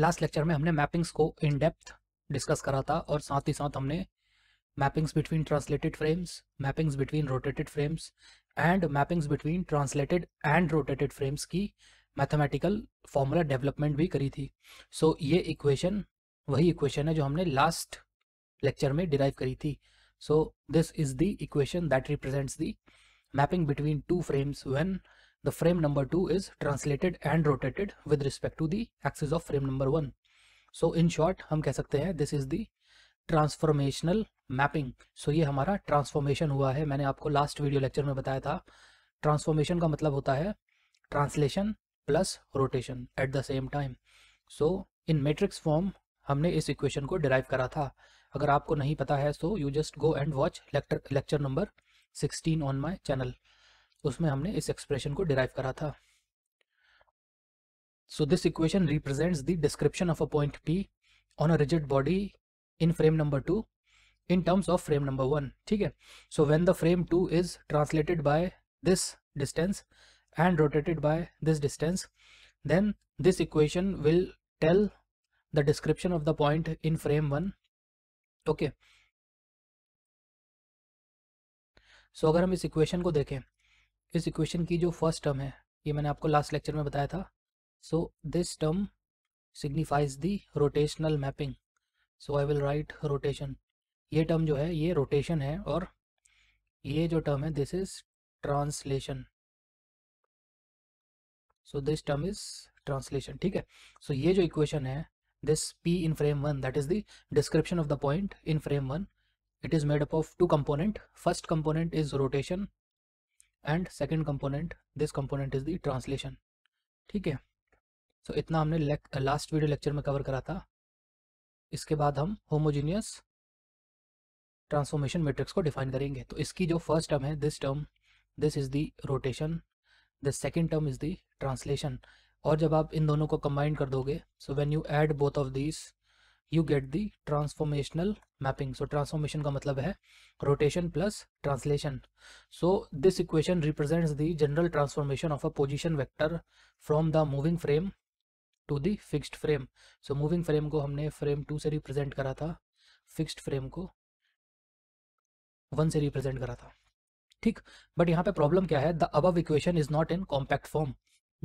Last lecture में हमने mappings को इन डेप्थ डिस्कस करा था और साथ ही साथ हमने mappings between translated frames mappings between rotated frames and mappings between translated and rotated frames की मैथमेटिकल फॉर्मूला डेवलपमेंट भी करी थी सो so, ये इक्वेशन वही इक्वेशन है जो हमने लास्ट लेक्चर में डिराइव करी थी so this is the equation that represents the mapping between two frames when the frame number 2 is translated and rotated with respect to the axis of frame number 1. So in short हम कह सकते हैं this is the transformational mapping so ये हमारा transformation हुआ है मैंने आपको लास्ट वीडियो लेक्चर में बताया था ट्रांसफॉर्मेशन का मतलब होता है translation plus rotation at the same time so in matrix form हमने इस इक्वेशन को डिराइव करा था अगर आपको नहीं पता है so you just go and watch lecture number 16 on my channel उसमें हमने इस एक्सप्रेशन को डिराइव करा था so this equation represent the description of a point P on a rigid body in frame number two in terms of frame number one ठीक है so when the frame two is translated by this distance and rotated by this distance then this equation will tell the description of the point in frame one okay so अगर हम इस equation को देखें इस equation की जो first term है ये मैंने आपको लास्ट लेक्चर में बताया था so this term signifies the rotational mapping so I will write rotation ये टर्म जो है ये रोटेशन है और ये जो टर्म है this is translation so this term is translation ठीक है सो so, ये जो इक्वेशन है this P in frame one that is the description of the point in frame one it is made up of two component first component is rotation and second component this component is the translation ठीक है so so, इतना हमने last video lecture में cover करा था इसके बाद हम होमोजीनियस ट्रांसफॉर्मेशन मैट्रिक्स को डिफाइन करेंगे तो इसकी जो फर्स्ट टर्म है this term this is the rotation the second term is the translation और जब आप इन दोनों को कंबाइन कर दोगे so when you add both of this you get the transformational mapping so transformation का मतलब है rotation plus translation so this equation represents the general transformation of a position vector from the moving frame to the frame so moving frame को हमने frame two से represent करा था fixed frame को one से रिप्रेजेंट करा था ठीक बट यहाँ पे प्रॉब्लम क्या है the above equation is not in compact form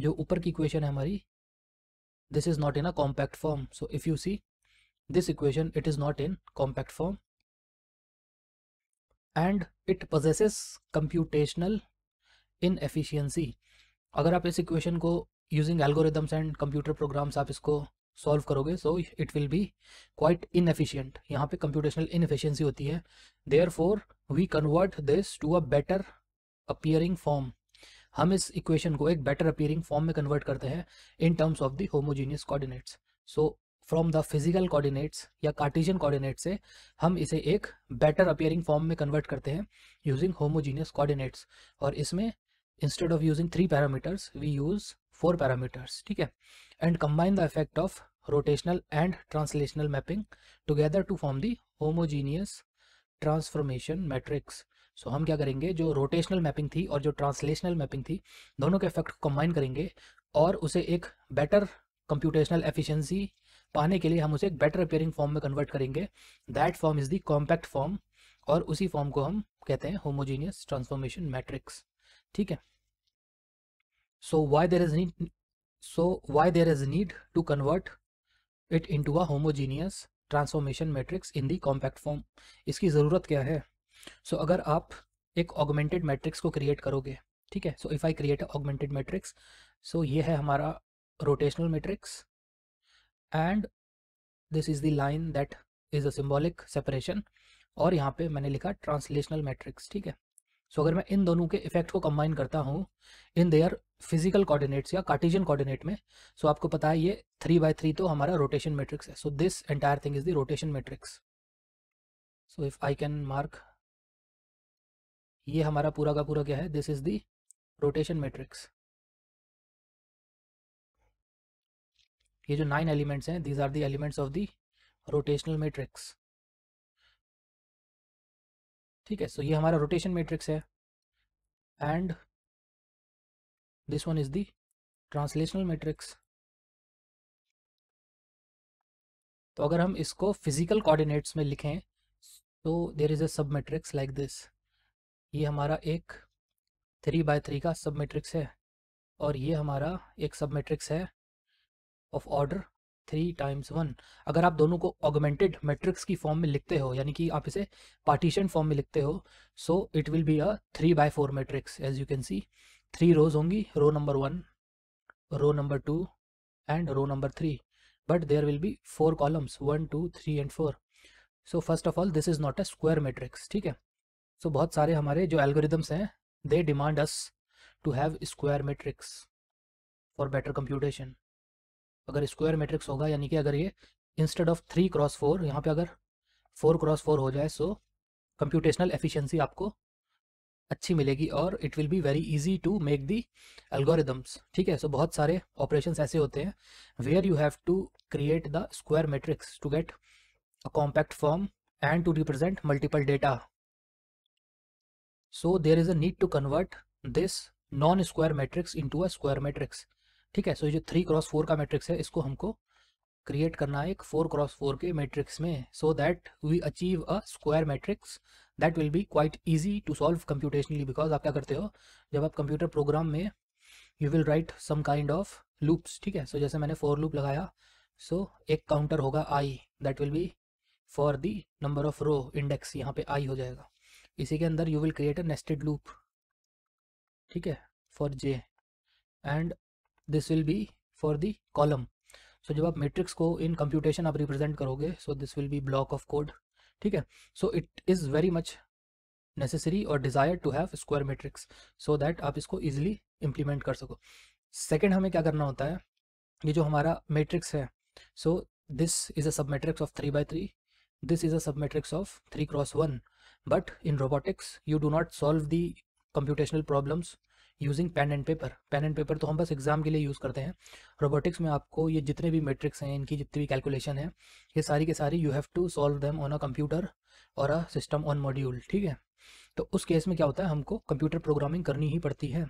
जो ऊपर की इक्वेशन है हमारी this is not in a compact form so if you see this equation it is not in compact form and it possesses computational inefficiency अगर आप इस equation को using algorithms and computer programs आप इसको solve करोगे so it will be quite inefficient यहाँ पे computational inefficiency होती है therefore we convert this to a better appearing form हम इस इक्वेशन को एक बेटर अपियरिंग फॉर्म में कन्वर्ट करते हैं in terms of the homogeneous coordinates so from the physical coordinates या कार्टिजन कोऑर्डिनेट से हम इसे एक बेटर अपियरिंग फॉर्म में कन्वर्ट करते हैं यूजिंग होमोजीनियस कोऑर्डिनेट्स और इसमें instead of using three parameters we use four parameters ठीक है and combine the effect of rotational and translational mapping together to form the homogeneous transformation matrix so हम क्या करेंगे जो रोटेशनल मैपिंग थी और जो ट्रांसलेशनल मैपिंग थी दोनों के इफेक्ट को कंबाइन करेंगे और उसे एक बेटर कंप्यूटेशनल एफिशिएंसी पाने के लिए हम उसे एक बेटर अपेयरिंग फॉर्म में कन्वर्ट करेंगे that form is the compact form और उसी फॉर्म को हम कहते हैं होमोजीनियस ट्रांसफॉर्मेशन मैट्रिक्स ठीक है so why there is need so why there is need to convert it into a homogeneous transformation matrix in the compact form इसकी ज़रूरत क्या है सो so, अगर आप एक ऑगमेंटेड मैट्रिक्स को क्रिएट करोगे ठीक है so if I create augmented matrix so ये है हमारा rotational matrix and this is the line that is a symbolic separation और यहाँ पे मैंने लिखा ट्रांसलेशनल मैट्रिक्स ठीक है सो so, अगर मैं इन दोनों के इफेक्ट को कंबाइन करता हूँ इन देयर फिजिकल कोऑर्डिनेट्स या कार्टेशियन कोऑर्डिनेट में सो so आपको पता है ये थ्री बाय थ्री तो हमारा रोटेशन मैट्रिक्स है so this entire thing is the rotation matrix so if I can mark ये हमारा पूरा का पूरा क्या है this is the rotation matrix ये जो नाइन एलिमेंट्स हैं these are the elements of the rotational matrix ठीक है सो ये हमारा रोटेशन मैट्रिक्स है and this one is the translational matrix तो अगर हम इसको फिजिकल कोऑर्डिनेट्स में लिखें तो there is a sub matrix like this ये हमारा एक थ्री बाय थ्री का सब मैट्रिक्स है और ये हमारा एक सब मैट्रिक्स है of order three times one अगर आप दोनों को ऑगमेंटेड मैट्रिक्स की फॉर्म में लिखते हो यानी कि आप इसे पार्टीशन फॉर्म में लिखते हो so it will be a three by four matrix as you can see three rows होंगी row number one row number two and row number three but there will be four columns one two three and four so first of all this is not a square matrix ठीक है so so, बहुत सारे हमारे जो algorithms हैं they demand us to have square matrix for better computation अगर square matrix होगा यानी कि अगर ये instead of three cross four यहाँ पे अगर फोर क्रॉस फोर हो जाए सो कंप्यूटेशनल एफिशिएंसी आपको अच्छी मिलेगी और it will be very easy to make the algorithms ठीक है सो so, बहुत सारे ऑपरेशंस ऐसे होते हैं where you have to create the square matrix to get a compact form and to represent multiple data so there is a need to convert this non square matrix into a square matrix ठीक है so so ये जो three cross four का matrix है इसको हमको create करना है एक फोर क्रॉस फोर के मैट्रिक्स में so that we achieve a square matrix that will be quite easy to solve computationally because आप क्या करते हो जब आप कंप्यूटर प्रोग्राम में you will write some kind of loops ठीक है सो so, जैसे मैंने फोर लूप लगाया सो so, एक काउंटर होगा I that will be for the number of row index यहाँ पे आई हो जाएगा इसी के अंदर you will create a nested loop ठीक है for J and this will be for the column so जब आप मैट्रिक्स को इन कंप्यूटेशन आप रिप्रेजेंट करोगे so this will be block of code ठीक है so it is very much necessary और desire to have square matrix so that आप इसको ईजिली इम्प्लीमेंट कर सको सेकेंड हमें क्या करना होता है ये जो हमारा मैट्रिक्स है so this is a sub matrix of three by three is a sub matrix of 3 cross 1 but in robotics you do not solve the computational problems using pen and paper pen and paper तो हम बस exam के लिए use करते हैं robotics में आपको ये जितने भी मेट्रिक्स हैं इनकी जितनी भी कैलकुलेशन है ये सारी के सारी you have to solve them on a computer और अ सिस्टम ऑन मॉड्यूल ठीक है तो उस केस में क्या होता है हमको कंप्यूटर प्रोग्रामिंग करनी ही पड़ती है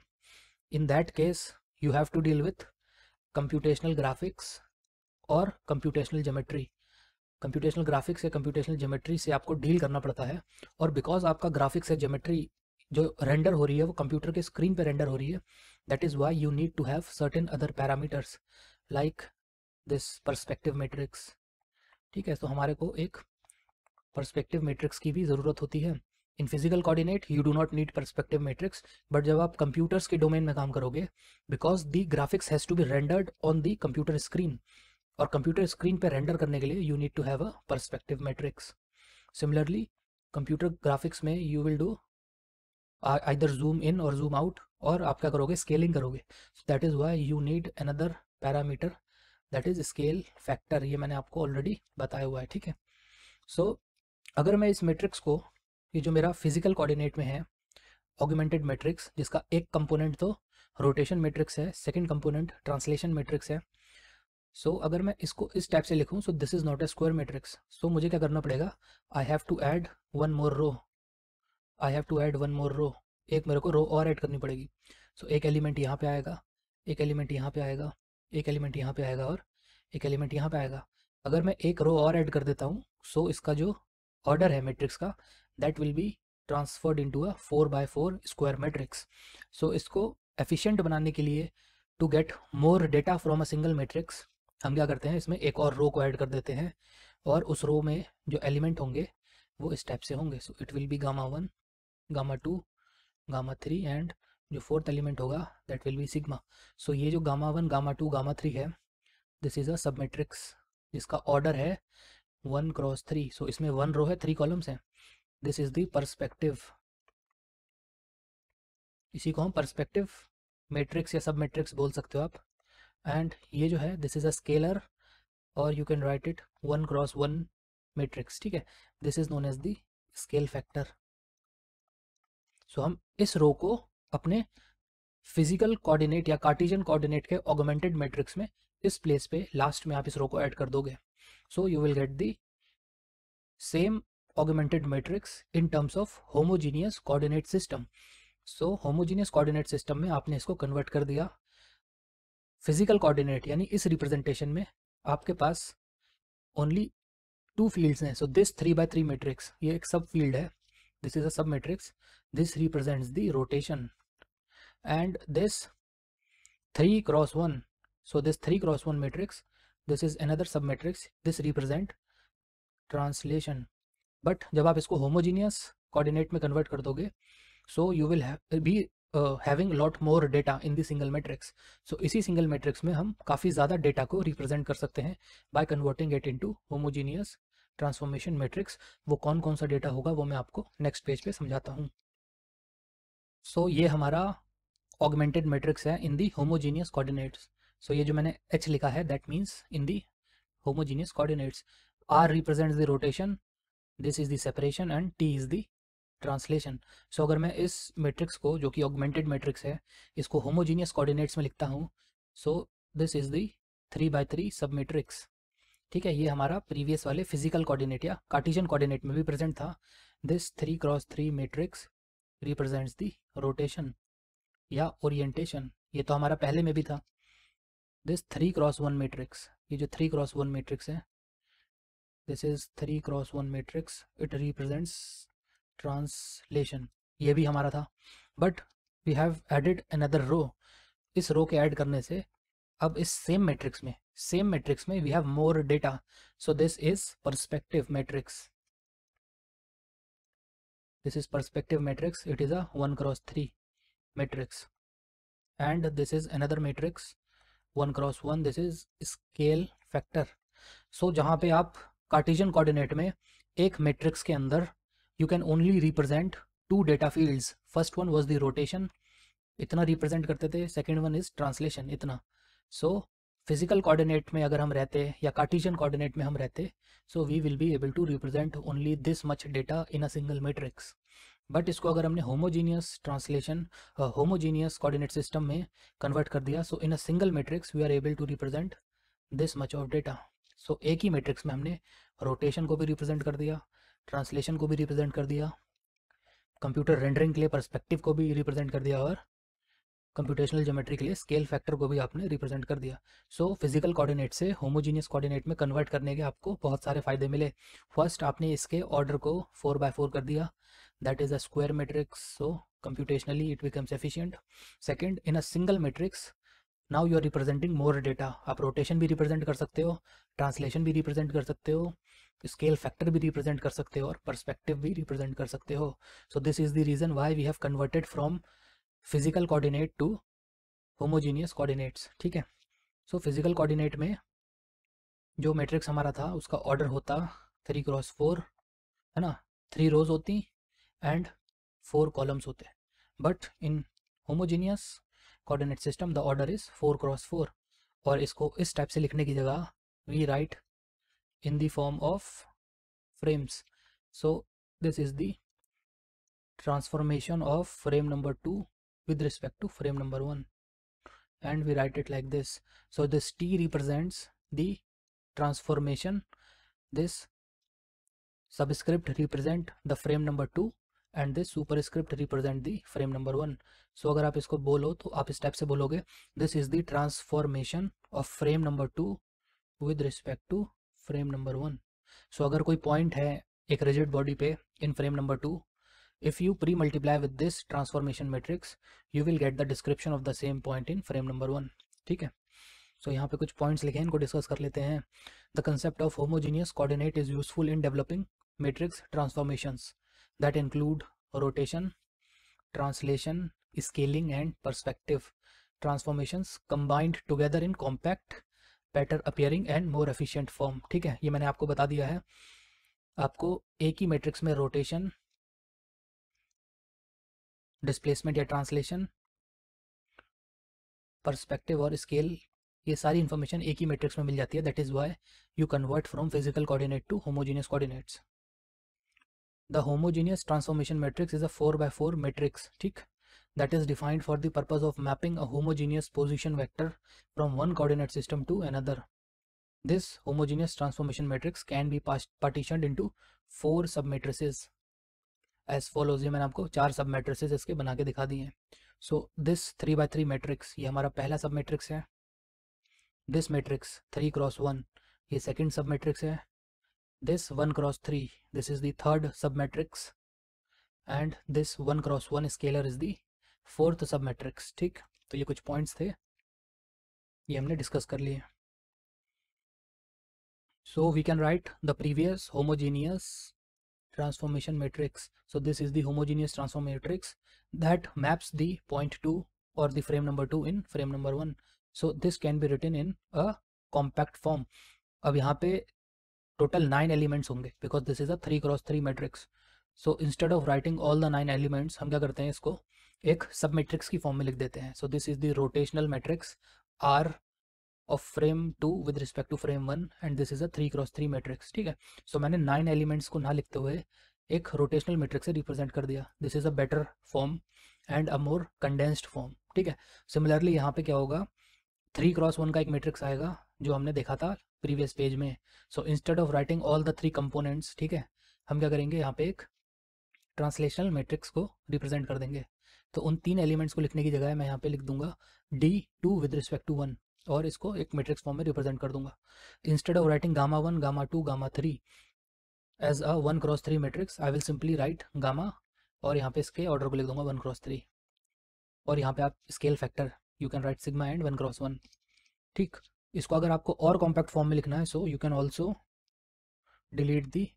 in that case you have to deal with computational graphics और कंप्यूटेशनल जोमेट्री कंप्यूटेशनल ग्राफिक्स या कंप्यूटेशनल जोमेट्री से आपको डील करना पड़ता है और बिकॉज आपका ग्राफिक्स या जोमेट्री जो रेंडर हो रही है वो कंप्यूटर के स्क्रीन पे रेंडर हो रही है that is why you need to have certain other parameters like this perspective matrix ठीक है तो हमारे को एक परस्पेक्टिव मैट्रिक्स की भी ज़रूरत होती है in physical coordinate you do not need perspective matrix but जब आप कंप्यूटर्स के डोमेन में काम करोगे because the graphics has to be rendered on the computer screen और कंप्यूटर स्क्रीन पर रेंडर करने के लिए you need to have a perspective matrix similarly computer graphics में you will do either zoom in और जूम आउट और आप क्या करोगे स्केलिंग करोगे that is why you need another parameter that is scale factor ये मैंने आपको ऑलरेडी बताया हुआ है ठीक है सो so, अगर मैं इस मैट्रिक्स को ये जो मेरा फिजिकल कोऑर्डिनेट में है ऑगमेंटेड मैट्रिक्स जिसका एक कंपोनेंट तो रोटेशन मैट्रिक्स है सेकंड कंपोनेंट ट्रांसलेशन मैट्रिक्स है सो so, अगर मैं इसको इस टाइप से लिखूं so this is not a square matrix so मुझे क्या करना पड़ेगा I have to add one more row I have to add one more row एक मेरे को रो और ऐड करनी पड़ेगी सो so, एक एलिमेंट यहाँ पे आएगा एक एलिमेंट यहाँ पे आएगा एक एलिमेंट यहाँ पे आएगा और एक एलिमेंट यहाँ पे आएगा अगर मैं एक रो और ऐड कर देता हूँ सो so इसका जो ऑर्डर है मैट्रिक्स का that will be transferred into a four by four square matrix so इसको एफिशिएंट बनाने के लिए to get more data from a single matrix हम क्या करते हैं इसमें एक और रो को ऐड कर देते हैं और उस रो में जो एलिमेंट होंगे वो इस टाइप से होंगे so it will be gamma one gamma two gamma three and जो फोर्थ एलिमेंट होगा that will be sigma so ये जो gamma one gamma two gamma three है this is a sub matrix जिसका ऑर्डर है one cross three so इसमें one row है three columns हैं दिस इज़ दी परस्पेक्टिव इसी को हम परस्पेक्टिव मेट्रिक्स या सब मेट्रिक्स बोल सकते हो आप एंड ये जो है दिस इज़ अ स्केलर और you can write it one cross one matrix ठीक है this is known as the scale factor so हम इस रो को अपने फिजिकल कोऑर्डिनेट या कार्टिजन कोऑर्डिनेट के ऑगमेंटेड मैट्रिक्स में इस प्लेस पे लास्ट में आप इस रो को ऐड कर दोगे so you will get the same augmented matrix in terms of homogeneous coordinate system so homogeneous coordinate system में आपने इसको कन्वर्ट कर दिया फिजिकल कोऑर्डिनेट यानी इस रिप्रेजेंटेशन में आपके पास ओनली टू फील्ड्स हैं so this three by three matrix ये एक सब फील्ड है this is a submatrix this represents the rotation and this 3 cross 1 so this 3 cross 1 matrix this is another submatrix this represent translation but jab aap isko homogeneous coordinate mein convert kar doge so you will have, be uh, having lot more data in the single matrix so isi single matrix mein hum kafi zyada data ko represent kar sakte hain by converting it into homogeneous transformation matrix वो कौन कौन सा data होगा वो मैं आपको next page पे समझाता हूँ सो so, ये हमारा ऑगमेंटेड मैट्रिक्स है इन दी होमोजीनियस कोऑर्डिनेट्स सो ये जो मैंने एच लिखा है that means in the homogeneous coordinates R represents the rotation this is the separation and T is the translation so अगर मैं इस मैट्रिक्स को जो कि ऑगमेंटेड मैट्रिक्स है इसको होमोजीनियस कोऑर्डिनेट्स में लिखता हूँ so this is the three by three सब मैट्रिक्स ठीक है ये हमारा प्रीवियस वाले फिजिकल कोऑर्डिनेट या कार्टिजन कोऑर्डिनेट में भी प्रेजेंट था this three cross three matrix represents the rotation या ओरिएंटेशन ये तो हमारा पहले में भी था this three cross one matrix ये जो थ्री क्रॉस वन मैट्रिक्स है this is three cross one matrix it represents translation ये भी हमारा था but we have added another row इस रो के ऐड करने से अब इस सेम मैट्रिक्स में same matrix may we have more data so this is perspective matrix this is perspective matrix it is a 1 cross 3 matrix and this is another matrix 1 cross 1 this is scale factor so जहाँ पे आप Cartesian coordinate में एक matrix के अंदर you can only represent two data fields first one was the rotation इतना represent करते थे सेकंड वन इज ट्रांसलेशन इतना सो फिजिकल कोऑर्डिनेट में अगर हम रहते या कार्टिजन कोऑर्डिनेट में हम रहते so we will be able to represent only this much data in a single matrix but इसको अगर हमने homogeneous translation homogeneous coordinate system में कन्वर्ट कर दिया so in a single matrix we are able to represent this much of data so एक ही matrix में हमने रोटेशन को भी रिप्रेजेंट कर दिया ट्रांसलेशन को भी रिप्रेजेंट कर दिया कंप्यूटर रेंडरिंग के लिए परस्पेक्टिव को भी रिप्रेजेंट कर दिया और कंप्यूटेशनल ज्योमेट्री के लिए स्केल फैक्टर को भी आपने रिप्रेजेंट कर दिया सो फिजिकल कोऑर्डिनेट से होमोजीनियस कोऑर्डिनेट में कन्वर्ट करने के आपको बहुत सारे फायदे मिले फर्स्ट आपने इसके ऑर्डर को फोर बाय फोर कर दिया that is a square matrix so computationally it becomes efficient second in a single matrix now you are representing more data आप रोटेशन भी रिप्रेजेंट कर सकते हो ट्रांसलेशन भी रिप्रेजेंट कर सकते हो स्केल फैक्टर भी रिप्रेजेंट कर सकते हो और परस्पेक्टिव भी रिप्रेजेंट कर सकते हो so this is the reason why we have converted from physical coordinate to homogeneous coordinates ठीक है सो फिजिकल कोऑर्डिनेट में जो मैट्रिक्स हमारा था उसका ऑर्डर होता थ्री क्रॉस फोर है ना थ्री रोज होती एंड फोर कॉलम्स होते but in homogeneous coordinate system the order is four cross four और इसको इस टाइप से लिखने की जगह we write in the form of frames so this is the transformation of frame number two with respect to frame number one and we write it like this so this T represents the transformation this subscript represent the frame number two and this super superscript represent the frame number one so अगर आप इसको बोलो तो आप इस type से बोलोगे this is the transformation of frame number two with respect to frame number one so अगर कोई पॉइंट है एक रिजिड बॉडी पे in frame number two If you pre-multiply with this transformation matrix, you will get the description of the same point in frame number one ठीक है so so, यहाँ पे कुछ पॉइंट्स लिखे हैं इनको डिस्कस कर लेते हैं the concept of homogeneous coordinate is useful in developing matrix transformations that include rotation, translation, scaling and perspective transformations combined together in compact, better appearing and more efficient form ठीक है ये मैंने आपको बता दिया है आपको एक ही मैट्रिक्स में रोटेशन डिस्प्लेसमेंट या ट्रांसलेशन परस्पेक्टिव और स्केल ये सारी इन्फॉर्मेशन एक ही मेट्रिक्स में मिल जाती है that is why you convert from physical coordinate to homogeneous coordinates the homogeneous transformation matrix is a four by four matrix ठीक that is defined for the purpose of mapping a homogeneous position vector from one coordinate system to another this homogeneous transformation matrix can be partition into four sub matrices as follows ये मैंने आपको चार सब metric इसके बना के दिखा दिए हैं so this three by three matrix ये हमारा पहला सब मेट्रिक्स है this matrix three cross one ये सेकेंड सब मेट्रिक्स है this one cross three this is third third sub matrix and this one cross one scalar is fourth sub matrix ठीक तो ये कुछ पॉइंट्स थे ये हमने डिस्कस कर लिए so we can write the previous homogeneous transformation matrix so this is the homogeneous transform matrix that maps the point 2 or the frame number 2 in frame number 1 so this can be written in a compact form ab yahan pe total 9 elements honge because this is a 3 cross 3 matrix so instead of writing all the 9 elements hum kya karte hain isko एक sub matrix की form में लिख देते हैं so this is the rotational matrix R of frame two with respect to frame one and this is a three cross three matrix ठीक है so so, मैंने nine elements को ना लिखते हुए एक रोटेशनल मैट्रिक्स से रिप्रेजेंट कर दिया this is a better form and a more condensed form ठीक है सिमिलरली यहाँ पे क्या होगा थ्री क्रॉस वन का एक मैट्रिक्स आएगा जो हमने देखा था प्रीवियस पेज में so instead of writing all the three components ठीक है हम क्या करेंगे यहाँ पे एक ट्रांसलेशनल मैट्रिक्स को रिप्रेजेंट कर देंगे तो उन तीन एलिमेंट्स को लिखने की जगह मैं यहाँ पे लिख दूंगा D two with respect to one और इसको एक मैट्रिक्स फॉर्म में रिप्रेजेंट कर दूंगा instead of writing gamma one gamma two gamma three as a one cross three matrix I will simply write gamma और यहाँ पे इसके ऑर्डर को लिख दूंगा वन क्रॉस थ्री और यहाँ पे आप scale factor you can write sigma and one cross one ठीक इसको अगर आपको और कॉम्पैक्ट फॉर्म में लिखना है so you can also delete the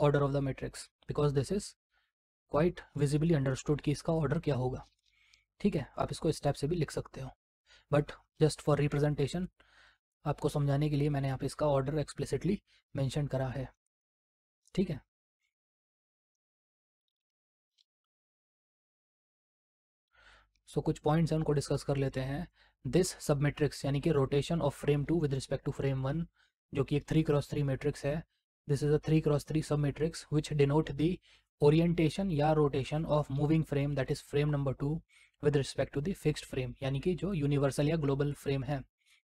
order of the matrix because this is quite visibly understood कि इसका ऑर्डर क्या होगा ठीक है आप इसको स्टेप टाइप से भी लिख सकते हो बट जस्ट फॉर रिप्रेजेंटेशन आपको समझाने के लिए मैंने यहाँ पे इसका ऑर्डर एक्सप्लिसिटली मेंशन करा है ठीक है सो so, कुछ पॉइंट्स हैं उनको डिस्कस कर लेते हैं दिस सब मेट्रिक्स यानी कि rotation of frame two with respect to frame one जो कि एक थ्री क्रॉस थ्री मेट्रिक्स है this is a three cross three submatrix which denote the orientation या rotation of moving frame that is frame number two with respect to the fixed frame यानी कि जो universal या global frame है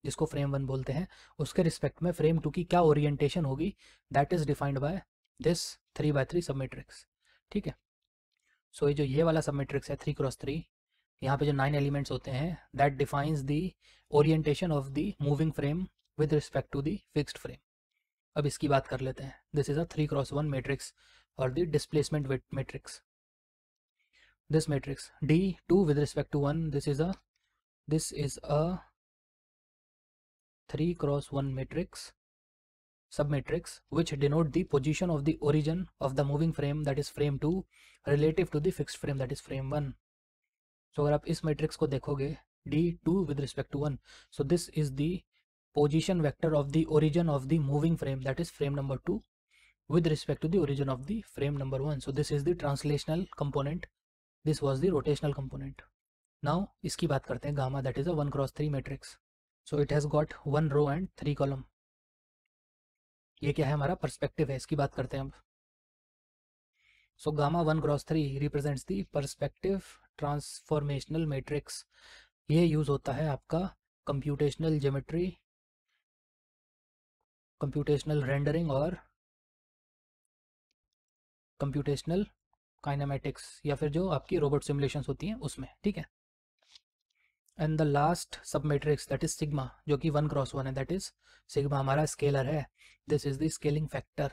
जिसको frame one बोलते हैं उसके रिस्पेक्ट में फ्रेम टू की क्या ओरिएंटेशन होगी that is defined by this three by three submatrix ठीक है सो so, ये जो ये वाला सबमेट्रिक्स है थ्री क्रॉस थ्री यहाँ पे जो नाइन एलिमेंट्स होते हैं that defines the orientation of the moving frame with respect to the fixed frame अब इसकी बात कर लेते हैं this is a three cross one matrix और the displacement matrix this matrix d2 with respect to 1 this is a this is a 3 cross 1 matrix submatrix which denote the position of the origin of the moving frame that is frame 2 relative to the fixed frame that is frame 1 so अगर आप इस matrix को देखोगे d2 with respect to 1 so this is the position vector of the origin of the moving frame that is frame number 2 with respect to the origin of the frame number 1 so this is the translational component this was the rotational component now इसकी बात करते हैं gamma that is a one cross three matrix so it has got one row and three column ये क्या है हमारा perspective है इसकी बात करते हैं अब so gamma one cross three represents the perspective transformational matrix ये यूज होता है आपका कंप्यूटेशनल ज्योमेट्री कंप्यूटेशनल रेंडरिंग और कंप्यूटेशनल काइनामेटिक्स या फिर जो आपकी रोबोट सिमुलेशन होती हैं उसमें ठीक है and the last submatrix that is sigma जो कि वन क्रॉस वन है दैट इज सिग्मा हमारा स्केलर है this is the scaling factor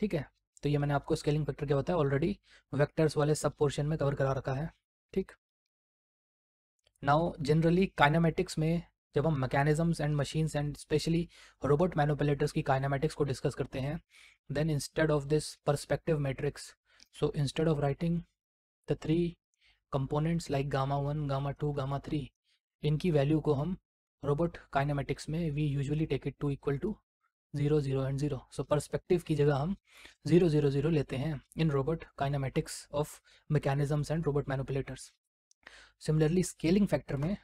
ठीक है तो ये मैंने आपको स्केलिंग फैक्टर क्या बताया ऑलरेडी वैक्टर्स वाले सब पोर्शन में कवर करा रखा है ठीक नाउ जनरली काइनामेटिक्स में जब हम mechanisms and machines and specially robot manipulators की काइनामेटिक्स को डिस्कस करते हैं then instead of this perspective matrix so instead of writing the three components like gamma one gamma two gamma three इनकी value को हम रोबोट काइनामेटिक्स में we usually take it to equal to zero zero and zero so perspective की जगह हम zero zero zero लेते हैं in robot kinematics of mechanisms and robot manipulators similarly scaling factor में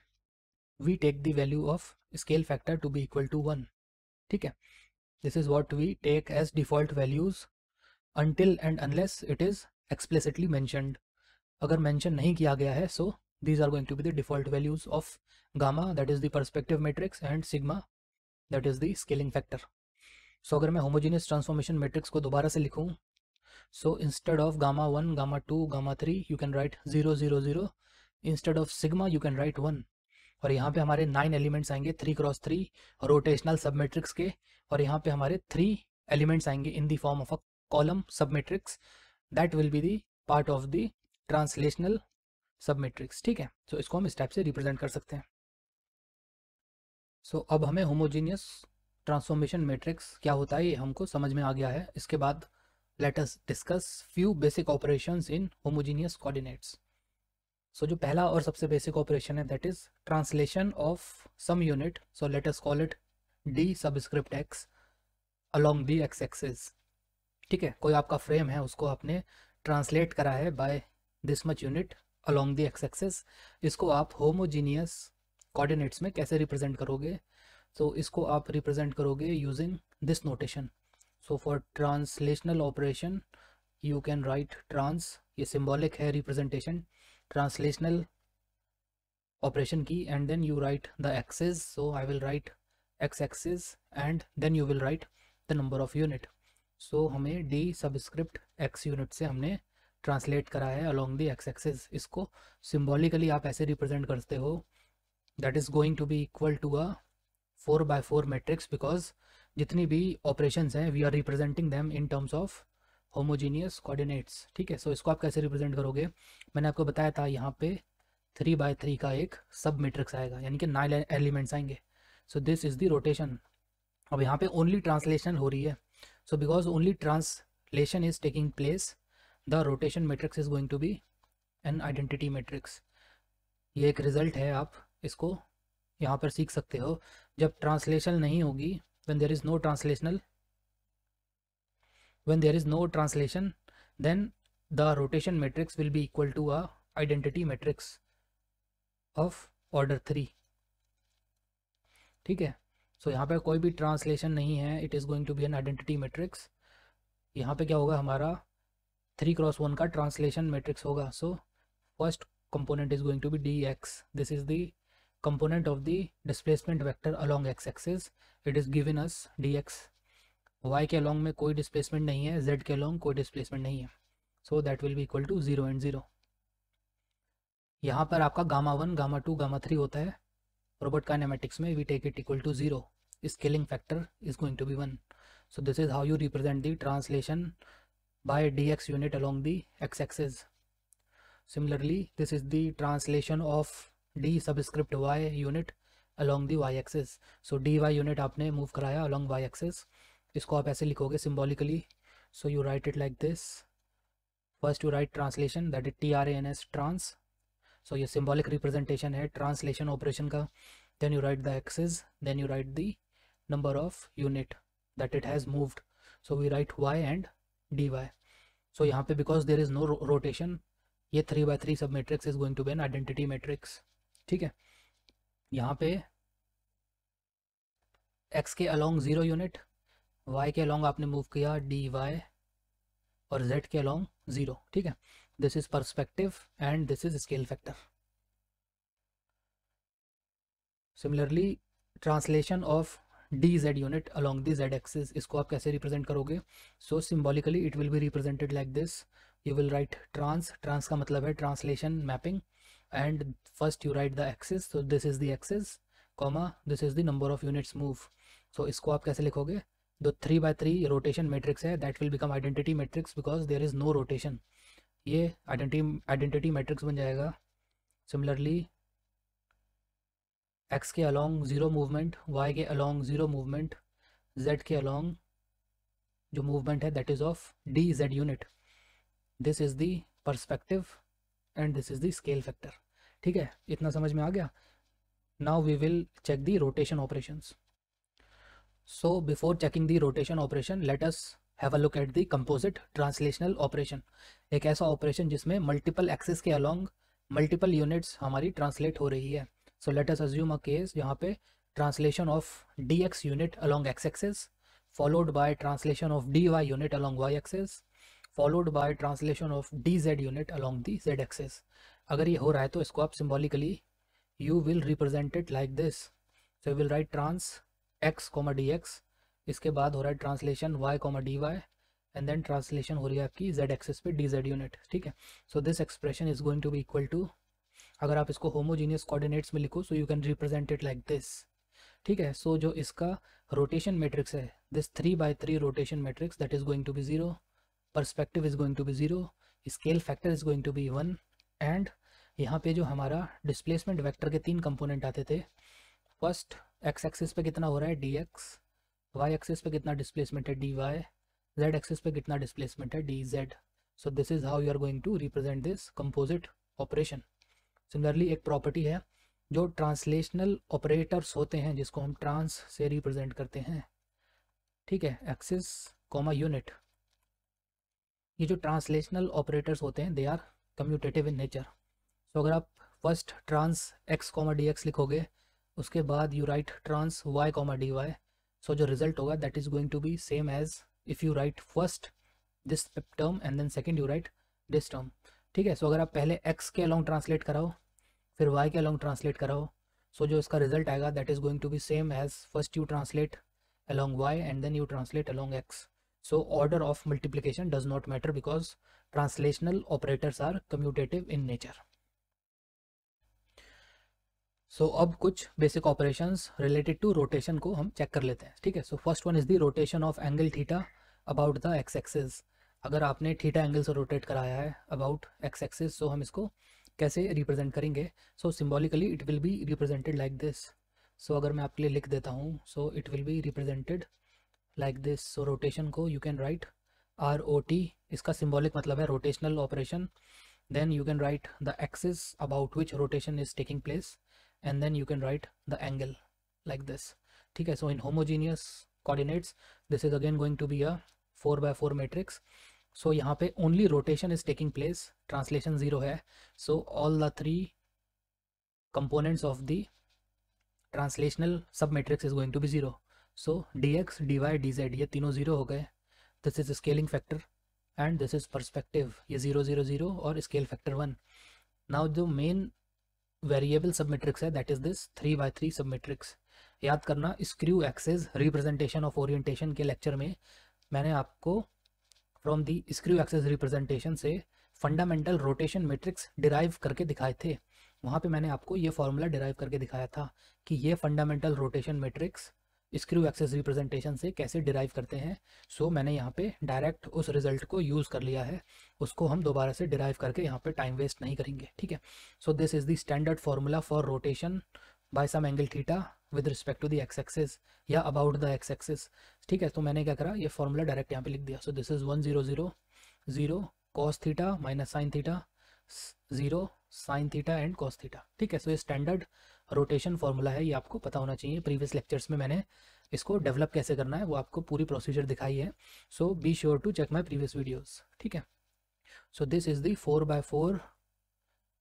we take the value of scale factor to be equal to one ठीक है this is what we take as default values until and unless it is explicitly mentioned अगर mention नहीं किया गया है so these are going to be the default values of gamma that is the perspective matrix and sigma that is the scaling factor so अगर मैं homogeneous transformation matrix को दोबारा से लिखूँ so instead of gamma 1 gamma 2 gamma 3 you can write 0 0 0 instead of sigma you can write 1 और यहाँ पे हमारे नाइन एलिमेंट्स आएंगे three cross three rotational submatrix के और यहाँ पे हमारे थ्री एलिमेंट्स आएंगे in the form of a column submatrix that will be the part of the translational submatrix ठीक है सो so, इसको हम इस टाइप से रिप्रेजेंट कर सकते हैं सो so, अब हमें होमोजीनियस ट्रांसफॉर्मेशन मैट्रिक्स क्या होता है ये हमको समझ में आ गया है इसके बाद let us discuss few basic operations in homogeneous coordinates so जो पहला और सबसे बेसिक ऑपरेशन है that is translation of some unit so let us call it D subscript X along the x-axis ठीक है कोई आपका फ्रेम है उसको आपने ट्रांसलेट करा है by this much unit along the x axis इसको आप होमोजीनियस कोऑर्डिनेट्स में कैसे रिप्रेजेंट करोगे तो इसको आप रिप्रेजेंट करोगे using this notation so for translational operation you can write trans ये सिम्बॉलिक है रिप्रेजेंटेशन ट्रांसलेशनल ऑपरेशन की and then you write the axis so I will write X axis and then you will write the number of unit so so, हमें D subscript X unit से हमने translate करा है along the X axis इसको symbolically आप ऐसे represent करते हो that is going to be equal to a four by four matrix because जितनी भी ऑपरेशंस हैं we are representing them in terms of homogeneous coordinates ठीक है सो so, इसको आप कैसे रिप्रेजेंट करोगे मैंने आपको बताया था यहाँ पे थ्री बाय थ्री का एक सब मैट्रिक्स आएगा यानी कि नाइन एलिमेंट्स आएंगे so this is the rotation अब यहाँ पे ओनली ट्रांसलेशन हो रही है so because only translation is taking place the rotation matrix is going to be an identity matrix ये एक result है आप इसको यहाँ पर सीख सकते हो जब translation नहीं होगी when there is no translational when there is no translation then the rotation matrix will be equal to a identity matrix of order 3 ठीक है सो यहाँ पे कोई भी ट्रांसलेशन नहीं है it is going to be an identity matrix यहाँ पे क्या होगा हमारा थ्री क्रॉस वन का ट्रांसलेशन मैट्रिक्स होगा so first component is going to be D X this is the component of the displacement vector along X axis it is given us D X Y के along में कोई displacement नहीं है Z के along कोई displacement नहीं है so that will भी equal to zero and zero यहाँ पर आपका gamma one gamma two gamma three होता है robot kinematics mein we take it equal to 0 scaling factor is going to be 1 so this is how you represent the translation by dx unit along the x-axis similarly this is the translation of d subscript y unit along the y-axis so dy unit aapne move karaya along y-axis isko aap aise likhoge symbolically so you write it like this first you write translation that is trans so ये symbolic representation है translation operation का then you write the axis then you write the number of unit that it has moved so we write Y and D Y so यहाँ पे because there is no rotation ये three by three submatrix is going to be an identity matrix ठीक है यहाँ पे X के along zero unit Y के along आपने मूव किया डी वाई और जेड के अलोंग ज़ीरो ठीक है this is perspective and this is scale factor similarly translation of dz unit along the z axis isko aap kaise represent karoge so symbolically it will be represented like this you will write trans trans ka matlab hai translation mapping and first you write the axis so this is the axis comma this is the number of units move so isko aap kaise likhoge the 3 by 3 rotation matrix hai that will become identity matrix because there is no rotation ये identity identity matrix बन जाएगा similarly X के along zero movement Y के along zero movement Z के along जो movement है that is of D Z unit this is the perspective and this is the scale factor ठीक है इतना समझ में आ गया now we will check the rotation operation so before checking the rotation operation let's have a look at the composite translational operation एक ऐसा operation जिसमें मल्टीपल एक्सेस के अलॉन्ग मल्टीपल यूनिट्स हमारी ट्रांसलेट हो रही है so let us assume a case जहाँ पे translation of D X unit along X axis translation of D Y unit along Y axis followed by translation of D Z unit along the Z axis अगर ये हो रहा है तो इसको आप symbolically you will represent it like this so will write trans D X इसके बाद हो रहा है translation Y comma D Y and then translation हो रही है आपकी जेड एक्सेस पे डी जेड यूनिट ठीक है so this expression is going to be equal to अगर आप इसको होमोजीनियस कोऑर्डिनेट्स में लिखो so you can represent it like this ठीक है सो so, जो इसका रोटेशन मैट्रिक्स है this three by three rotation matrix that is going to be zero perspective is going to be zero scale factor is going to be one and यहाँ पे जो हमारा displacement vector के तीन component आते थे first x axis पे कितना हो रहा है डी एक्स वाई एक्सिस पे कितना डिस्प्लेसमेंट है डी वाई जेड एक्सिस पे कितना डिस्प्लेसमेंट है D Z so this is how you are going to represent this composite operation similarly एक प्रॉपर्टी है जो ट्रांसलेशनल ऑपरेटर्स होते हैं जिसको हम ट्रांस से रिप्रेजेंट करते हैं ठीक है एक्सिस कॉमा यूनिट ये जो ट्रांसलेशनल ऑपरेटर्स होते हैं they are commutative in nature so अगर आप first trans X comma D X लिखोगे उसके बाद you write trans Y comma D Y so जो रिजल्ट होगा that is going to be same as if you write first this term and then second you write this term ठीक है so so, अगर आप पहले x के along translate कराओ फिर वाई के अलॉन्ग ट्रांसलेट कराओ सो so, जो इसका रिजल्ट आएगा that is going to be same as first you translate along y and then you translate along x. So order of multiplication does not matter because translational operators are commutative in nature so so, अब कुछ basic operations related to rotation को हम check कर लेते हैं ठीक है so first one is the rotation of angle theta about the x axis अगर आपने थीटा एंगल से रोटेट कराया है अबाउट एक्स एक्सेस सो हम इसको कैसे रिप्रेजेंट करेंगे so symbolically it will be represented like this so अगर मैं आपके लिए लिख देता हूँ so it will be represented like this so rotation को you can write R O T इसका सिम्बॉलिक मतलब है rotational operation then you can write the axis about which rotation is taking place and then you can write the angle like this okay so in homogeneous coordinates this is again going to be a 4 by 4 matrix so here only rotation is taking place translation zero है so all the three components of the translational submatrix is going to be zero so dx dy dz ये तीनों zero हो this is scaling factor and this is perspective ये 0 0 0 or scale factor one. now the main variable सब matrix है that is this three by three submatrix याद करना screw axis representation of orientation के lecture में मैंने आपको from the screw axis representation से फंडामेंटल रोटेशन मेट्रिक्स डिराइव करके दिखाए थे वहाँ पे मैंने आपको ये फॉर्मूला डिराइव करके दिखाया था कि ये fundamental rotation matrix screw axis representation से कैसे डिराइव करते हैं सो so, मैंने यहाँ पे डायरेक्ट उस रिजल्ट को यूज़ कर लिया है उसको हम दोबारा से डिराइव करके यहाँ पे टाइम वेस्ट नहीं करेंगे ठीक है so this is the standard formula for rotation by some angle theta with respect to the x axis या अबाउट द एक्स एक्सेस ठीक है तो मैंने क्या करा ये फॉर्मूला डायरेक्ट यहाँ पे लिख दिया so this is one zero zero zero cos theta minus sine theta zero sine theta and cos theta ठीक है सो ये स्टैंडर्ड रोटेशन फॉर्मूला है ये आपको पता होना चाहिए प्रीवियस लेक्चर्स में मैंने इसको डेवलप कैसे करना है वो आपको पूरी प्रोसीजर दिखाई है so be sure to check my previous videos ठीक है so this is the four by four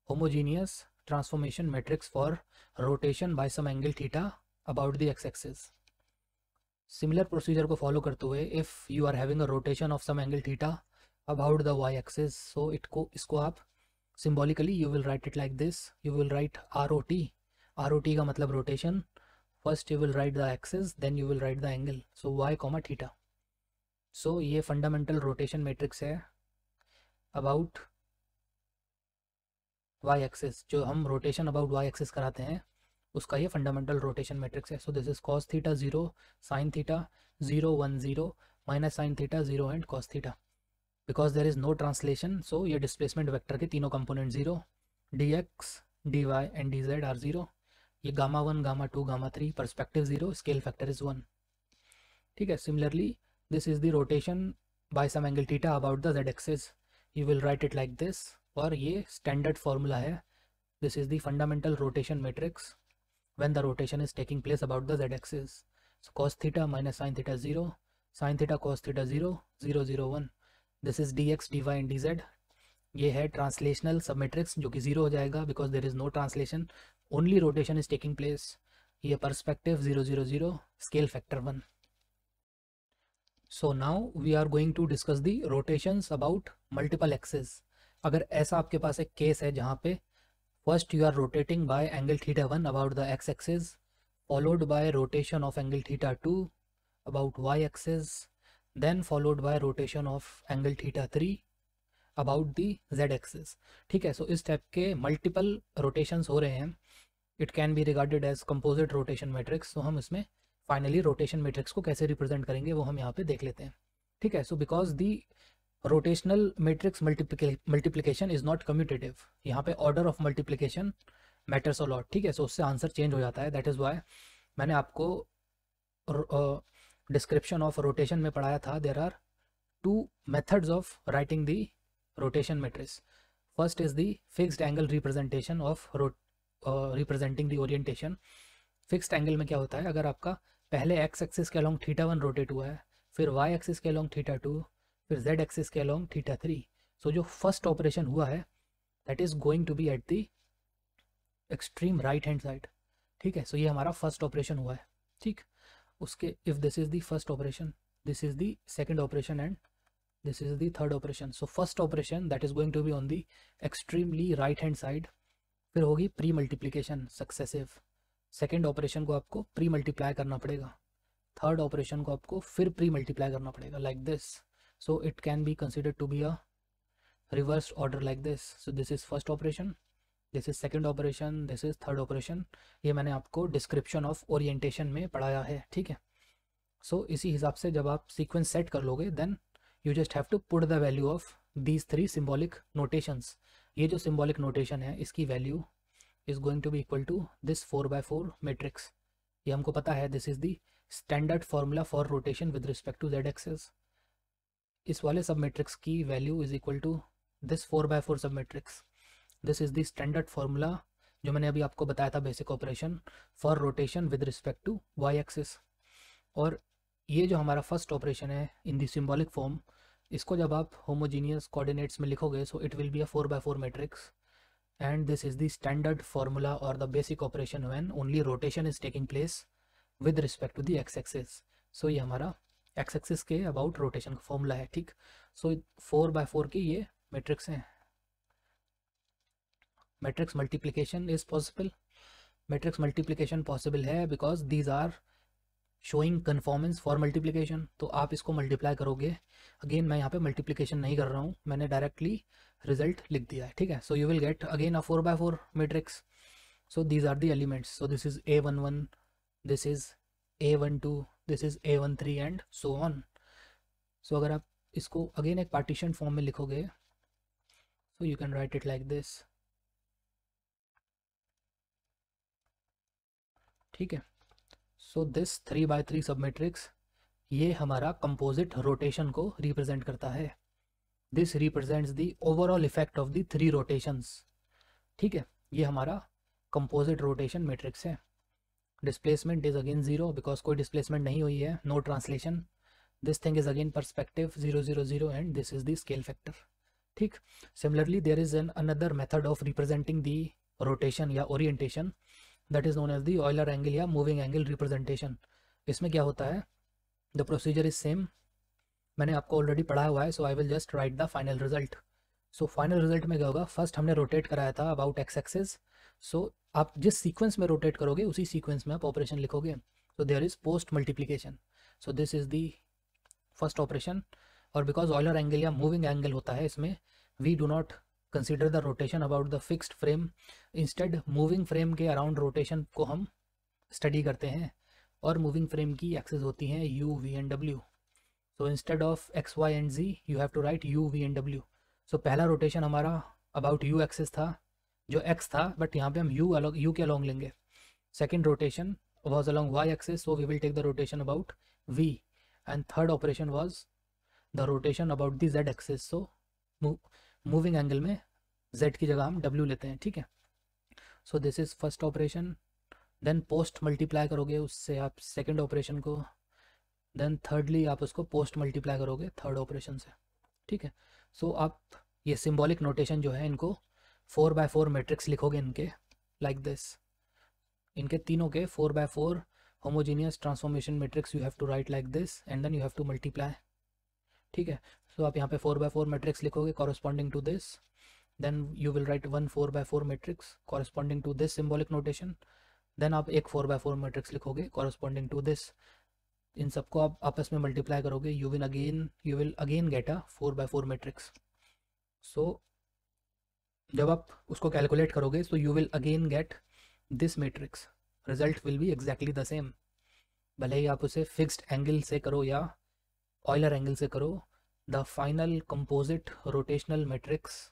homogeneous transformation matrix for rotation by some angle theta about the axis similar procedure को फॉलो करते हुए if you are having a rotation of some angle theta about the y axis so it को इसको आप symbolically you will write it like this you will write R O T R O T का मतलब rotation first you will write the axis then you will write the angle so y comma theta so ये fundamental rotation matrix है about y axis जो हम rotation about y access कराते हैं उसका ये फंडामेंटल रोटेशन मैट्रिक्स है so this is cos theta zero sine theta zero one zero minus sine theta zero and cos theta because there is no translation so ये displacement vector के तीनों component zero D X D Y and D Z are zero ये gamma one gamma two gamma three perspective zero scale factor is one ठीक है similarly this is the rotation by some angle theta about the Z axis you will write it like this और ये standard formula है this is the fundamental rotation matrix when the rotation is taking place about the Z axis cos theta minus sine theta zero sine theta cos theta zero zero zero one this is D X D Y and D Z ये है translational submatrix जो कि zero हो जाएगा because there is no translation only rotation is taking place here perspective 0 0 0 scale factor 1 so now we are going to discuss the rotations about multiple axes अगर ऐसा आपके पास एक केस है जहाँ पे first you are rotating by angle theta one about the X axis followed by rotation of angle theta 2 about y axis then followed by rotation of angle theta 3 about the z axis ठीक है so so इस type के multiple rotations हो रहे हैं it can be regarded as composite rotation matrix तो हम इसमें फाइनली रोटेशन मैट्रिक्स को कैसे रिप्रेजेंट करेंगे वो हम यहाँ पे देख लेते हैं ठीक है so because the rotational matrix multiplication is not commutative यहाँ पे order of multiplication matters a lot ठीक है सो उससे आंसर चेंज हो जाता है दैट इज़ वाई मैंने आपको डिस्क्रिप्शन ऑफ रोटेशन में पढ़ाया था there are two methods of writing the rotation matrix first is the fixed angle representation of representing the orientation fixed angle में क्या होता है अगर आपका पहले एक्स एक्सिस के अलॉन्ग थीटा वन रोटेट हुआ है फिर वाई एक्सिस के अलॉन्ग थीटा टू फिर जेड एक्सिस के अलॉन्ग थीटा थ्री सो जो फर्स्ट ऑपरेशन हुआ है that is going to be at the extreme right hand side ठीक है सो so ये हमारा फर्स्ट ऑपरेशन हुआ है ठीक उसके if this is the first operation this is the second operation and this is the third operation so first operation that is going to be on the extremely right hand side फिर होगी pre multiplication successive second operation को आपको pre multiply करना पड़ेगा third operation को आपको फिर pre multiply करना पड़ेगा like this so it can be consider to be a reverse order like this so this is first operation this is second operation this is third operation ये मैंने आपको description of orientation में पढ़ाया है ठीक है सो so, इसी हिसाब से जब आप सीक्वेंस सेट कर लोगे then you just have to put the value of these three symbolic notations ये जो सिम्बॉलिक नोटेशन है इसकी value is going to be equal to this four by four matrix ये हमको पता है this is the standard formula for rotation with respect to Z axis इस वाले सब मेट्रिक्स की value is equal to this four by four submatrix this is the standard formula जो मैंने अभी आपको बताया था basic operation for rotation with respect to Y axis और ये जो हमारा फर्स्ट ऑपरेशन है इन दी सिम्बॉलिक फॉर्म इसको जब आप होमोजीनियस कोऑर्डिनेट्स में लिखोगे so it will be a four by four matrix and this is the standard formula और the basic operation when only rotation is taking place with respect to the X axis so ये हमारा X axis के about rotation का formula है ठीक so four by four की ये matrix हैं matrix multiplication is possible matrix multiplication possible है because these are showing conformance for multiplication तो आप इसको मल्टीप्लाई करोगे अगेन मैं यहाँ पे मल्टीप्लीकेशन नहीं कर रहा हूँ मैंने डायरेक्टली रिजल्ट लिख दिया है ठीक है so you will get again a four by four matrix so so these are elements this is A one one this is A one two this is A one three and so on so अगर आप इसको again एक partition form में लिखोगे so you can write it like this ठीक है so this three by three सब submatrix ये हमारा कंपोजिट रोटेशन को रिप्रेजेंट करता है this represents the overall effect of the three rotations ठीक है ये हमारा कंपोजिट रोटेशन मैट्रिक्स है displacement is again zero because कोई डिस्प्लेसमेंट नहीं हुई है no translation this thing is again perspective zero zero zero and this is the scale factor ठीक similarly there is an another method of representing the rotation या orientation that is known as the Euler angle या moving angle representation इसमें क्या होता है the procedure is same मैंने आपको already पढ़ा हुआ है so I will just write the final result so final result में क्या होगा फर्स्ट हमने रोटेट कराया था अबाउट एक्स एक्सेस सो आप जिस सीक्वेंस में रोटेट करोगे उसी सीक्वेंस में आप ऑपरेशन लिखोगे so there is post multiplication so this is the first operation और बिकॉज ऑयलर एंगल या मूविंग एंगल होता है इसमें we do not consider the rotation about the fixed frame instead moving frame के around rotation को हम study करते हैं और मूविंग फ्रेम की एक्सेस होती हैं U V and W so instead of X Y and Z you have to write U V and W so पहला रोटेशन हमारा अबाउट यू एक्सेस था जो एक्स था बट यहाँ पे हम यू अलॉन्ग यू के अलॉन्ग लेंगे second rotation was along Y axis so we will take the rotation about V and third operation was the rotation about the Z axis so moving angle में z की जगह हम w लेते हैं ठीक है so this is first operation then post multiply करोगे उससे आप सेकेंड ऑपरेशन को देन थर्डली आप उसको पोस्ट मल्टीप्लाई करोगे थर्ड ऑपरेशन से ठीक है सो so, आप ये सिम्बॉलिक नोटेशन जो है इनको फोर बाय फोर मेट्रिक्स लिखोगे इनके लाइक like दिस इनके तीनों के four by four homogeneous transformation matrix you have to write like this and then you have to multiply ठीक है सो आप यहाँ पे फोर बाय फोर मेट्रिक्स लिखोगे corresponding to this then you will write one four by four matrix corresponding to this symbolic notation then आप एक four by four matrix लिखोगे corresponding to this इन सबको आप आपस में मल्टीप्लाई करोगे you will again you will again get a four by four matrix so जब आप उसको कैलकुलेट करोगे so you will again get this matrix result will be exactly the same भले ही आप उसे फिक्स्ड एंगल से करो या ऑयलर एंगल से करो the final composite rotational matrix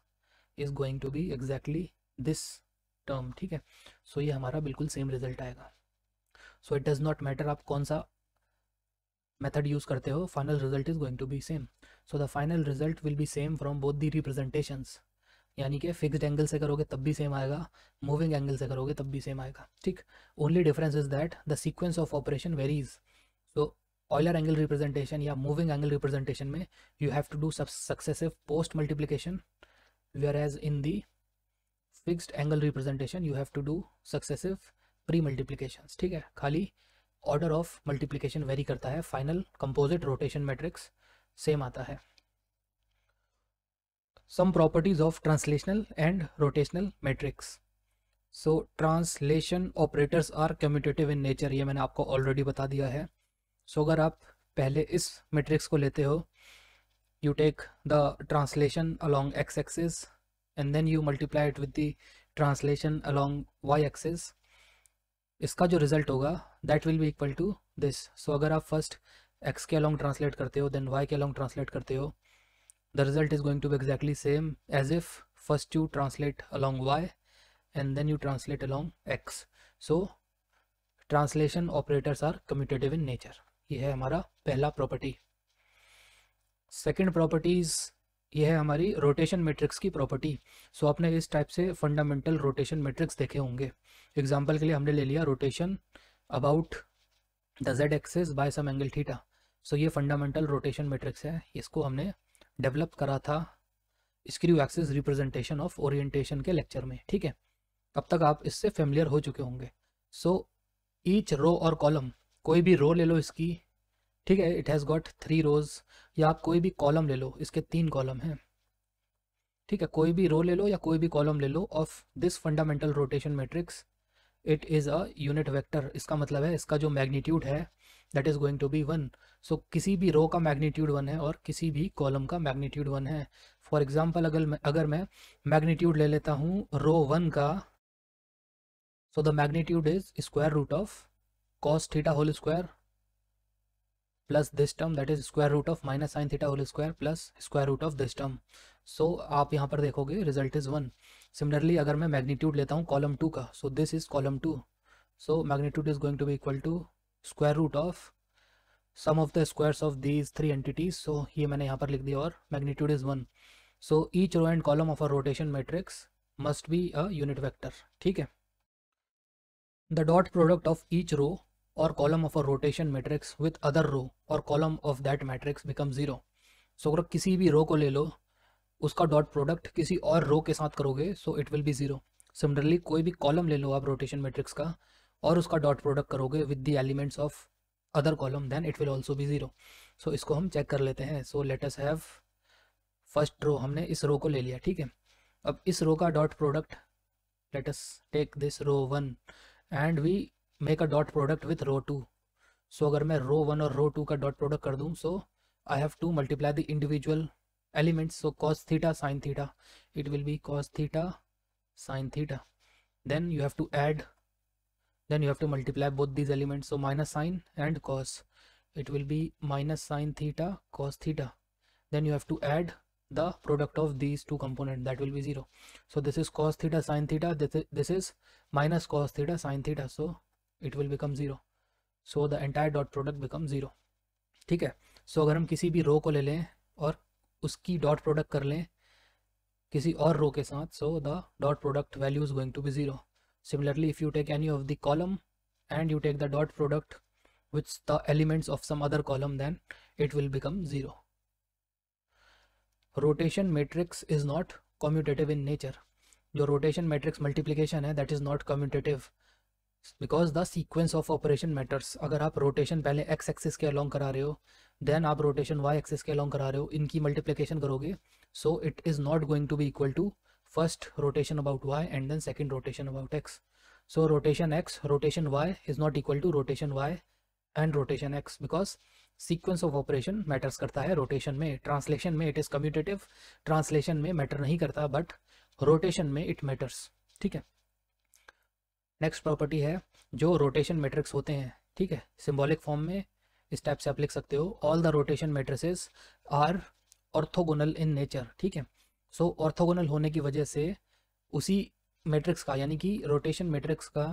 is going to be exactly this term ठीक है so ये हमारा बिल्कुल same result आएगा so it does not matter आप कौन सा method use करते हो final result is going to be same so the final result will be same from both the representations यानी कि फिक्स्ड एंगल से करोगे तब भी सेम आएगा मूविंग एंगल से करोगे तब भी सेम आएगा ठीक only difference is that the sequence of operation varies so Euler angle representation या मूविंग एंगल रिप्रेजेंटेशन में you have to do successive post multiplication where as in the fixed angle representation you have to do successive pre multiplication ठीक है खाली order of multiplication vary करता है final composite rotation matrix same आता है some properties of translational and rotational matrix so translation operators are commutative in nature ये मैंने आपको ऑलरेडी बता दिया है सो अगर आप पहले इस मैट्रिक्स को लेते हो you take the translation along x axis and then you multiply it with the translation along y axis इसका जो रिजल्ट होगा that will be equal to this so अगर आप फर्स्ट एक्स के अलॉन्ग ट्रांसलेट करते हो देन वाई के along translate करते हो the result is going to be exactly same as if first you translate along y and then you translate along x so translation operators are commutative in nature ये है हमारा पहला property second properties ये है हमारी rotation matrix की property so आपने इस टाइप से फंडामेंटल रोटेशन मैट्रिक्स देखे होंगे एग्जाम्पल के लिए हमने ले लिया rotation about the Z axis by some angle theta so ये फंडामेंटल रोटेशन मैट्रिक्स है इसको हमने डेवलप करा था screw axis representation of orientation के लेक्चर में ठीक है अब तक आप इससे फेमिलियर हो चुके होंगे सो ईच रो और कॉलम कोई भी रो ले लो इसकी ठीक है it has got three rows या आप कोई भी कॉलम ले लो इसके तीन कॉलम हैं ठीक है कोई भी रो ले लो या कोई भी कॉलम ले लो of this fundamental rotation matrix it is a unit vector इसका मतलब है इसका जो मैग्नीट्यूड है that is going to be one so किसी भी रो का मैग्नीट्यूड वन है और किसी भी कॉलम का मैग्नीट्यूड वन है फॉर एग्जाम्पल अगर मैं अगर मैं मैग्नीट्यूड ले लेता हूँ रो वन का so the magnitude is square root of cos theta whole square plus this term that is square root of minus sin theta whole square plus square root of this term so आप यहाँ पर देखोगे result is one similarly अगर मैं magnitude लेता हूँ column two का so this is column two so magnitude is going to be equal to square root of sum of the squares of these three entities so ये मैंने यहाँ पर लिख दिया और magnitude is one so each row and column of a rotation matrix must be a unit vector ठीक है The dot product of each row or column of a rotation matrix with other row or column of that matrix becomes zero. So अगर किसी भी रो को ले लो उसका dot product किसी और रो के साथ करोगे so it will be zero similarly कोई भी कॉलम ले लो आप रोटेशन मैट्रिक्स का और उसका डॉट प्रोडक्ट करोगे with the elements of other column then it will also be zero so इसको हम चेक कर लेते हैं so let us have first row हमने इस रो को ले लिया ठीक है अब इस रो का dot product let us take this row one and we make a dot product with row two so अगर मैं रो वन और रो टू का डॉट प्रोडक्ट कर दूँ so I have to multiply the individual elements so cos theta sine theta it will be cos theta sine theta then you have to add then you have to multiply both these elements so minus sine and cos it will be minus sine theta cos theta then you have to add the product of these two component that will be 0 so this is cos theta sine theta this is, this is minus cos theta sine theta so it will become 0 so the entire dot product become zero ठीक है so so, अगर हम किसी भी रो को ले लें और उसकी डॉट प्रोडक्ट कर लें किसी और रो के साथ so the dot product value is going to be zero similarly if you take any of the column and you take the dot product which the elements of some other column then it will become zero rotation matrix is not commutative in nature जो rotation matrix multiplication है that is not commutative because the sequence of operation matters अगर आप rotation पहले X axis के along करा रहे हो then आप रोटेशन वाई एक्सिस के अलॉन्ग करा रहे हो इनकी मल्टीप्लीकेशन करोगे so it is not going to be equal to first rotation about y and then second rotation about x so rotation x rotation y is not equal to rotation y and rotation x because sequence of operation matters करता है rotation में translation में it is commutative translation में matter नहीं करता but rotation में it matters ठीक है नेक्स्ट प्रॉपर्टी है जो रोटेशन मैट्रिक्स होते हैं ठीक है सिम्बॉलिक फॉर्म में इस टाइप से आप लिख सकते हो all the rotation matrices are orthogonal in nature ठीक है सो so, ऑर्थोगोनल होने की वजह से उसी मैट्रिक्स का यानी कि रोटेशन मैट्रिक्स का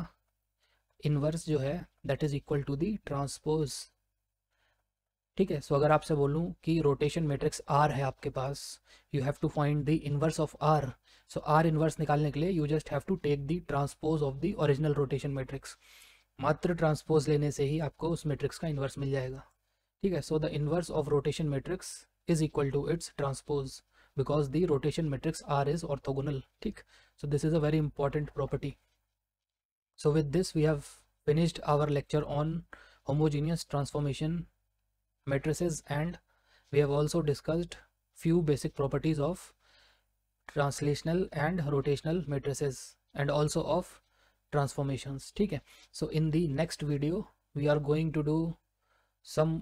इनवर्स जो है that is equal to the transpose ठीक है सो अगर आपसे बोलूँ कि रोटेशन मैट्रिक्स आर है आपके पास you have to find the inverse of R so R inverse निकालने के लिए you just have to take the transpose of the original rotation matrix मात्र ट्रांसपोज लेने से ही आपको उस मैट्रिक्स का इन्वर्स मिल जाएगा ठीक है so the inverse of rotation matrix is equal to its transpose because the rotation matrix R is orthogonal ठीक so this is a very important property so with this we have finished our lecture on homogeneous transformation matrices and we have also discussed few basic properties of translational and rotational matrices and also of transformations ठीक है so in the next video we are going to do some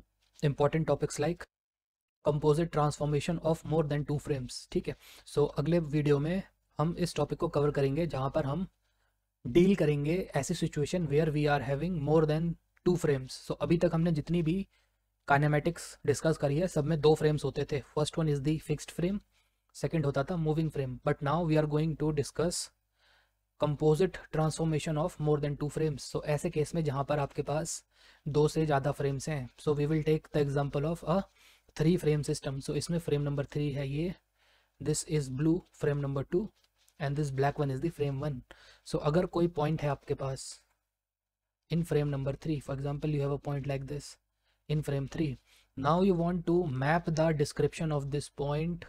important topics like composite transformation of more than two frames ठीक है so अगले video में हम इस topic को cover करेंगे जहाँ पर हम डील करेंगे ऐसी situation where we are having more than two frames so अभी तक हमने जितनी भी काइनेमेटिक्स डिस्कस करी है सब में दो फ्रेम्स होते थे first one is the fixed frame second होता था moving frame but now we are going to discuss composite transformation of more than two frames so ऐसे केस में जहाँ पर आपके पास दो से ज़्यादा फ्रेम्स हैं so we will take the example of a three frame system so इसमें फ्रेम नंबर थ्री है ये this is blue frame number two and this black one is the frame one so अगर कोई point है आपके पास in frame number three for example you have a point like this in frame 3 now you want to map the description of this point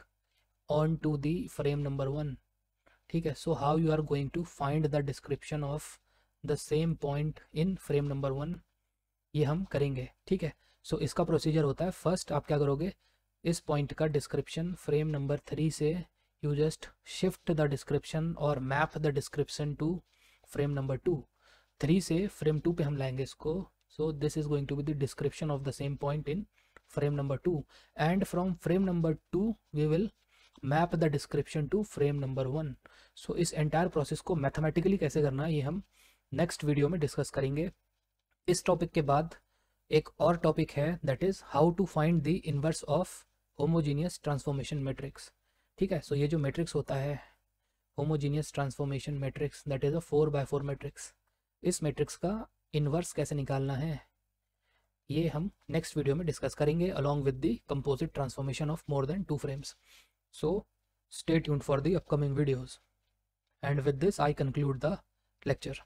onto the frame number 1 ठीक है so how you are going to find the description of the same point in frame number 1 ये हम करेंगे ठीक है so so इसका procedure होता है फर्स्ट आप क्या करोगे इस पॉइंट का डिस्क्रिप्शन फ्रेम नंबर थ्री से you just shift the description और map the description to frame number two three से फ्रेम टू पे हम लाएंगे इसको so this is going to be the description of the same point in frame number 2 and from frame number 2 we will map the description to frame number one so इस entire process को mathematically कैसे करना है ये हम next video में discuss करेंगे इस टॉपिक के बाद एक और टॉपिक है that is how to find the inverse of homogeneous transformation matrix ठीक है सो so ये जो मैट्रिक्स होता है homogeneous transformation matrix that is a four by four matrix इस मैट्रिक्स का इनवर्स कैसे निकालना है ये हम नेक्स्ट वीडियो में डिस्कस करेंगे along with the composite transformation of more than two frames so stay tuned for the upcoming videos and with this I conclude the lecture